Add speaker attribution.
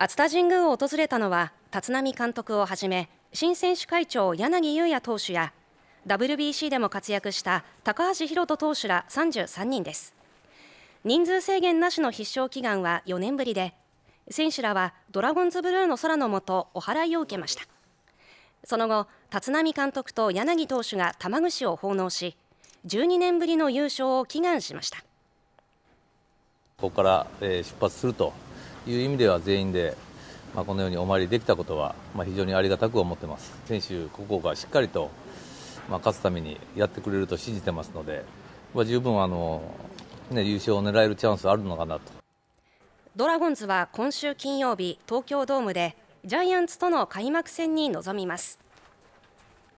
Speaker 1: 熱田神宮を訪れたのは立浪監督をはじめ新選手会長柳裕也投手や WBC でも活躍した高橋宏斗投手ら33人です人数制限なしの必勝祈願は4年ぶりで選手らはドラゴンズブルーの空の下お祓いを受けましたその後立浪監督と柳投手が玉串を奉納し12年ぶりの
Speaker 2: 優勝を祈願しました
Speaker 3: ここから、え出発するという意味では全員で、まあ、このようにお参りできたことは、まあ、非常にありがたく思ってます。選手ここがしっかりと、まあ、勝つためにやってくれると信じてますので、まあ、十分あの、ね、優勝を狙えるチャンスあるのかなと。
Speaker 1: ドラゴンズは今週金曜日、東京ドームでジャイアンツとの開幕戦に臨みます。